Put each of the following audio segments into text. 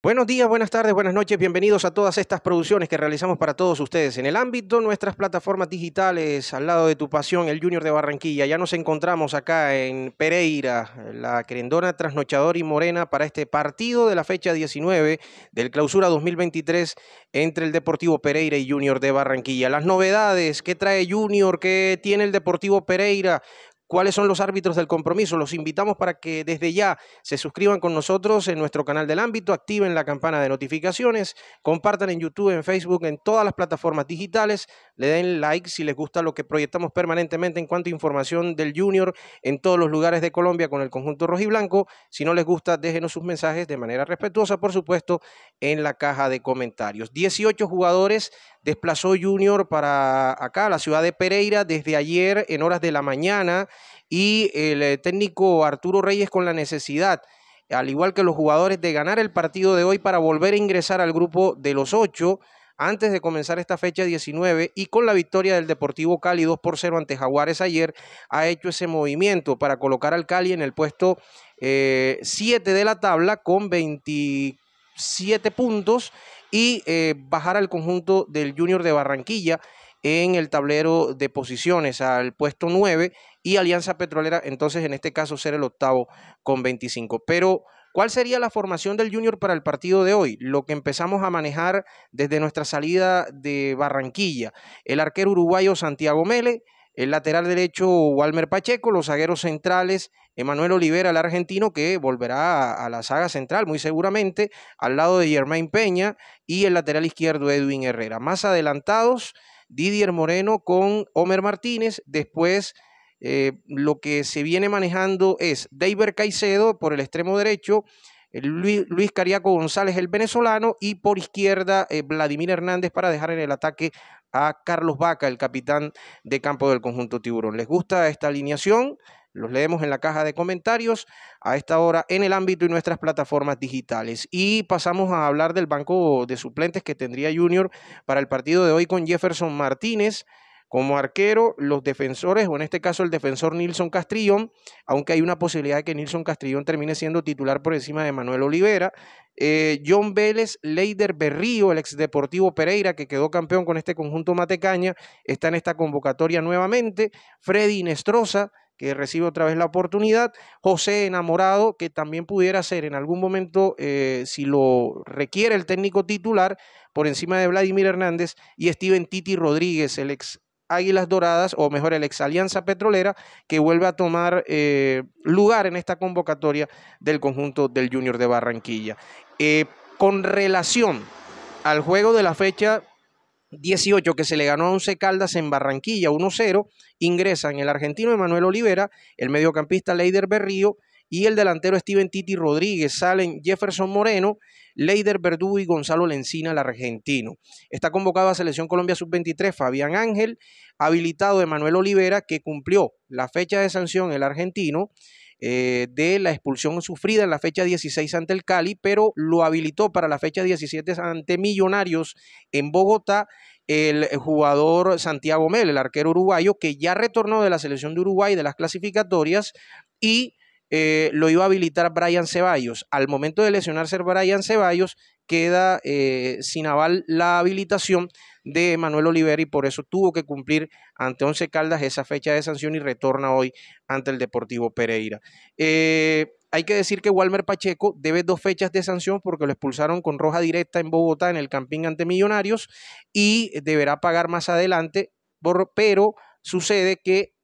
Buenos días, buenas tardes, buenas noches, bienvenidos a todas estas producciones que realizamos para todos ustedes. En el ámbito de nuestras plataformas digitales, al lado de tu pasión, el Junior de Barranquilla, ya nos encontramos acá en Pereira, la querendona trasnochadora y morena para este partido de la fecha 19 del clausura 2023 entre el Deportivo Pereira y Junior de Barranquilla. Las novedades que trae Junior, que tiene el Deportivo Pereira, cuáles son los árbitros del compromiso. Los invitamos para que desde ya se suscriban con nosotros en nuestro canal del ámbito, activen la campana de notificaciones, compartan en YouTube, en Facebook, en todas las plataformas digitales, le den like si les gusta lo que proyectamos permanentemente en cuanto a información del junior en todos los lugares de Colombia con el conjunto rojo y blanco. Si no les gusta, déjenos sus mensajes de manera respetuosa, por supuesto, en la caja de comentarios. 18 jugadores desplazó Junior para acá, la ciudad de Pereira, desde ayer en horas de la mañana y el eh, técnico Arturo Reyes con la necesidad, al igual que los jugadores, de ganar el partido de hoy para volver a ingresar al grupo de los ocho antes de comenzar esta fecha 19 y con la victoria del Deportivo Cali 2 por 0 ante Jaguares ayer, ha hecho ese movimiento para colocar al Cali en el puesto 7 eh, de la tabla con 24 siete puntos y eh, bajar al conjunto del Junior de Barranquilla en el tablero de posiciones al puesto 9 y Alianza Petrolera, entonces en este caso ser el octavo con 25. Pero, ¿cuál sería la formación del Junior para el partido de hoy? Lo que empezamos a manejar desde nuestra salida de Barranquilla. El arquero uruguayo Santiago Mele el lateral derecho Walmer Pacheco, los zagueros centrales Emanuel Olivera, el argentino, que volverá a, la saga central muy seguramente, al lado de Germain Peña, y el lateral izquierdo Edwin Herrera. Más adelantados, Didier Moreno con Homer Martínez, después... Eh, lo que se viene manejando es David Caicedo por el extremo derecho, eh, Luis Cariaco González, el venezolano, y por izquierda eh, Vladimir Hernández para dejar en el ataque a Carlos Vaca, el capitán de campo del conjunto Tiburón. ¿Les gusta esta alineación? Los leemos en la caja de comentarios a esta hora en el ámbito y nuestras plataformas digitales. Y pasamos a hablar del banco de suplentes que tendría Junior para el partido de hoy con Jefferson Martínez. Como arquero, los defensores, o en este caso el defensor Nilson Castrillón, aunque hay una posibilidad de que Nilson Castrillón termine siendo titular por encima de Manuel Olivera. Eh, John Vélez, Leider Berrío, el ex Deportivo Pereira, que quedó campeón con este conjunto Matecaña, está en esta convocatoria nuevamente. Freddy Nestroza, que recibe otra vez la oportunidad. José Enamorado, que también pudiera ser en algún momento, eh, si lo requiere el técnico titular, por encima de Vladimir Hernández. Y Steven Titi Rodríguez, el ex Águilas Doradas, o mejor, el ex Alianza Petrolera, que vuelve a tomar eh, lugar en esta convocatoria del conjunto del Junior de Barranquilla. Eh, con relación al juego de la fecha 18 que se le ganó a Once Caldas en Barranquilla 1-0, ingresan el argentino Emanuel Olivera, el mediocampista Leider Berrío, y el delantero Steven Titi Rodríguez. Salen Jefferson Moreno, Leider Verdú y Gonzalo Lencina, el argentino. Está convocado a Selección Colombia Sub-23 Fabián Ángel, habilitado Manuel Olivera, que cumplió la fecha de sanción el argentino. Eh, de la expulsión sufrida en la fecha 16 ante el Cali, pero lo habilitó para la fecha 17 ante Millonarios en Bogotá el jugador Santiago Mel, el arquero uruguayo, que ya retornó de la selección de Uruguay de las clasificatorias y eh, lo iba a habilitar Brian Ceballos. Al momento de lesionarse Brian Ceballos, queda eh, sin aval la habilitación de Manuel Oliver y por eso tuvo que cumplir ante Once Caldas esa fecha de sanción y retorna hoy ante el Deportivo Pereira. Eh, hay que decir que Walmer Pacheco debe dos fechas de sanción porque lo expulsaron con roja directa en Bogotá en el camping ante Millonarios y deberá pagar más adelante, pero sucede que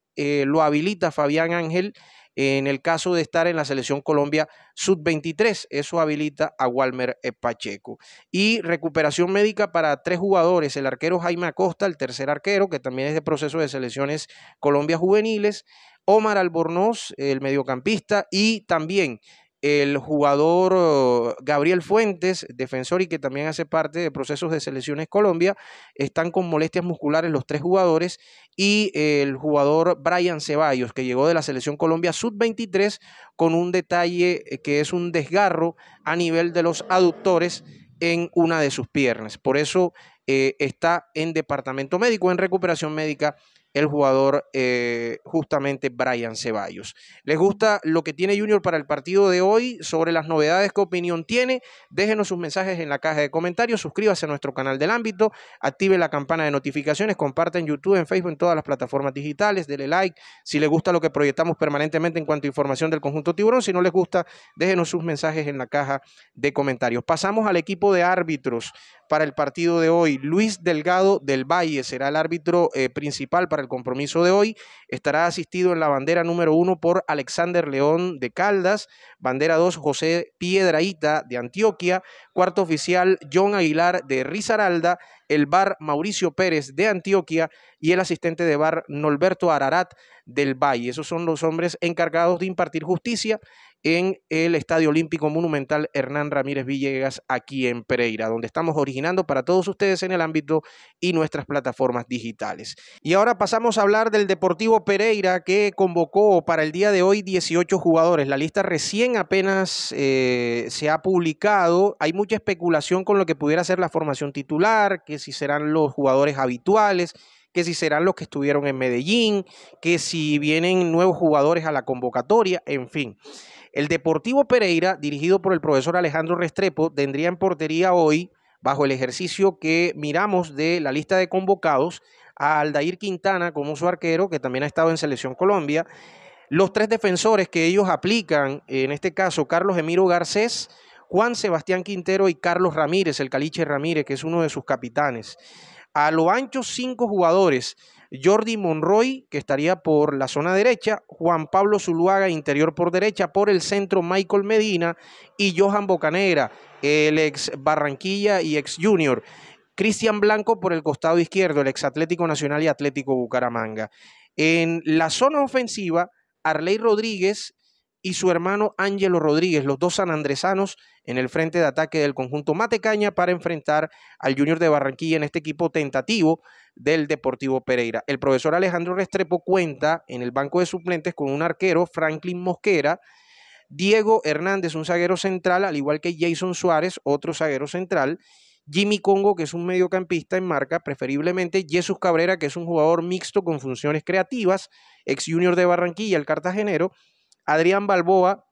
lo habilita Fabián Ángel en el caso de estar en la selección Colombia sub-23. Eso habilita a Walmer eh, Pacheco. Y recuperación médica para tres jugadores, el arquero Jaime Acosta, el tercer arquero, que también es de proceso de selecciones Colombia juveniles, Omar Albornoz, el mediocampista, y también el jugador oh, Gabriel Fuentes, defensor y que también hace parte de procesos de selecciones Colombia, están con molestias musculares los tres jugadores y el jugador Brian Ceballos, que llegó de la selección Colombia sub-23 con un detalle eh, que es un desgarro a nivel de los aductores en una de sus piernas. Por eso eh, está en departamento médico, en recuperación médica el jugador eh, justamente Brian Ceballos. ¿Les gusta lo que tiene Junior para el partido de hoy? Sobre las novedades, ¿qué opinión tiene? Déjenos sus mensajes en la caja de comentarios, suscríbase a nuestro canal del ámbito, active la campana de notificaciones, comparte en YouTube, en Facebook, en todas las plataformas digitales, dele like si les gusta lo que proyectamos permanentemente en cuanto a información del conjunto tiburón, si no les gusta, déjenos sus mensajes en la caja de comentarios. Pasamos al equipo de árbitros para el partido de hoy. Luis Delgado del Valle será el árbitro eh, principal para el compromiso de hoy. Estará asistido en la bandera número uno por Alexander León de Caldas, bandera dos José Piedraíta de Antioquia, cuarto oficial John Aguilar de Risaralda, el bar Mauricio Pérez de Antioquia y el asistente de bar Norberto Ararat del Valle. Esos son los hombres encargados de impartir justicia en el Estadio Olímpico Monumental Hernán Ramírez Villegas aquí en Pereira, donde estamos originando para todos ustedes en el ámbito y nuestras plataformas digitales. Y ahora pasamos a hablar del Deportivo Pereira que convocó para el día de hoy 18 jugadores. La lista recién apenas eh, se ha publicado. Hay mucha especulación con lo que pudiera ser la formación titular, que si serán los jugadores habituales que si serán los que estuvieron en Medellín, que si vienen nuevos jugadores a la convocatoria, en fin. El Deportivo Pereira, dirigido por el profesor Alejandro Restrepo, tendría en portería hoy, bajo el ejercicio que miramos de la lista de convocados, a Aldair Quintana como su arquero, que también ha estado en Selección Colombia. Los tres defensores que ellos aplican, en este caso Carlos Emiro Garcés, Juan Sebastián Quintero y Carlos Ramírez, el Caliche Ramírez, que es uno de sus capitanes. A lo ancho, cinco jugadores. Jordi Monroy, que estaría por la zona derecha, Juan Pablo Zuluaga, interior por derecha, por el centro Michael Medina y Johan Bocanegra el ex Barranquilla y ex Junior. Cristian Blanco por el costado izquierdo, el ex Atlético Nacional y Atlético Bucaramanga. En la zona ofensiva, Arley Rodríguez, y su hermano Ángelo Rodríguez, los dos sanandresanos en el frente de ataque del conjunto Matecaña para enfrentar al Junior de Barranquilla en este equipo tentativo del Deportivo Pereira. El profesor Alejandro Restrepo cuenta en el banco de suplentes con un arquero, Franklin Mosquera, Diego Hernández, un zaguero central, al igual que Jason Suárez, otro zaguero central, Jimmy Congo, que es un mediocampista en marca, preferiblemente Jesús Cabrera, que es un jugador mixto con funciones creativas, ex junior de Barranquilla, el cartagenero, Adrián Balboa,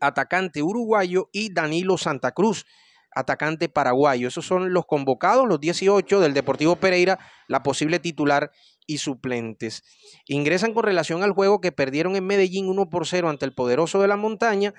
atacante uruguayo, y Danilo Santa Cruz, atacante paraguayo. Esos son los convocados, los 18 del Deportivo Pereira, la posible titular y suplentes. Ingresan con relación al juego que perdieron en Medellín 1 por 0 ante el poderoso de la montaña.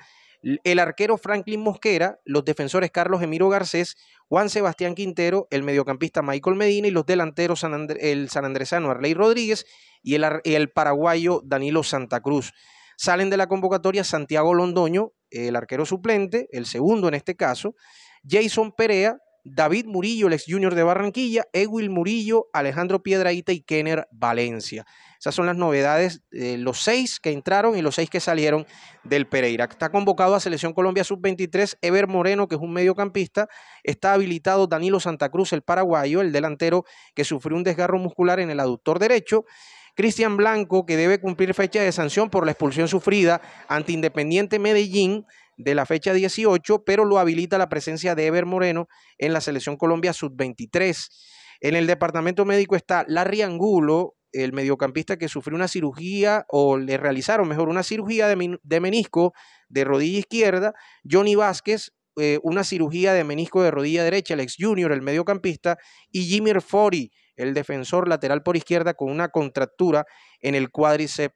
El arquero Franklin Mosquera, los defensores Carlos Emiro Garcés, Juan Sebastián Quintero, el mediocampista Michael Medina y los delanteros San el sanandresano Arley Rodríguez y el, el paraguayo Danilo Santa Cruz. Salen de la convocatoria Santiago Londoño, el arquero suplente, el segundo en este caso, Jason Perea, David Murillo, el ex junior de Barranquilla, Ewil Murillo, Alejandro Piedraíta y Kenner Valencia. Esas son las novedades, los seis que entraron y los seis que salieron del Pereira. Está convocado a Selección Colombia Sub-23, Ever Moreno, que es un mediocampista. Está habilitado Danilo Santa Cruz, el paraguayo, el delantero que sufrió un desgarro muscular en el aductor derecho. Cristian Blanco, que debe cumplir fecha de sanción por la expulsión sufrida ante Independiente Medellín de la fecha 18, pero lo habilita la presencia de Ever Moreno en la Selección Colombia Sub-23. En el departamento médico está Larry Angulo, el mediocampista que sufrió una cirugía o le realizaron mejor una cirugía de, menisco de rodilla izquierda, Johnny Vázquez, eh, una cirugía de menisco de rodilla derecha, el ex junior, el mediocampista, y Jimmy Fori, el defensor lateral por izquierda con una contractura en el cuádriceps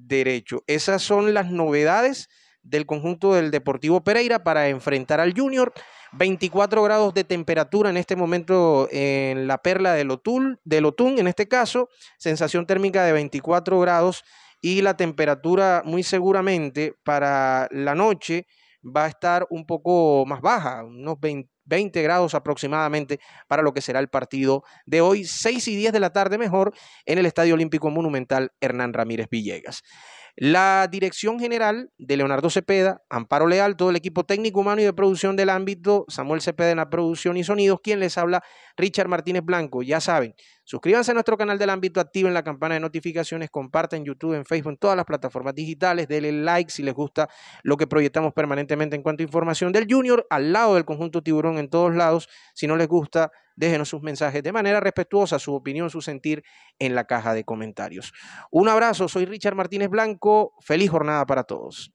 derecho. Esas son las novedades del conjunto del Deportivo Pereira para enfrentar al Junior. 24 grados de temperatura en este momento en la perla del Otún, en este caso, sensación térmica de 24 grados y la temperatura muy seguramente para la noche va a estar un poco más baja, unos 20 20 grados aproximadamente para lo que será el partido de hoy, 6 y 10 de la tarde mejor, en el Estadio Olímpico Monumental Hernán Ramírez Villegas. La dirección general de Leonardo Cepeda, Amparo Leal, todo el equipo técnico humano y de producción del ámbito, Samuel Cepeda en la producción y sonidos, quien les habla, Richard Martínez Blanco. Ya saben, suscríbanse a nuestro canal del ámbito, activen la campana de notificaciones, compartan YouTube, en Facebook, en todas las plataformas digitales, denle like si les gusta lo que proyectamos permanentemente en cuanto a información del Junior, al lado del conjunto Tiburón en todos lados, si no les gusta Déjenos sus mensajes de manera respetuosa, su opinión, su sentir en la caja de comentarios. Un abrazo, soy Richard Martínez Blanco. Feliz jornada para todos.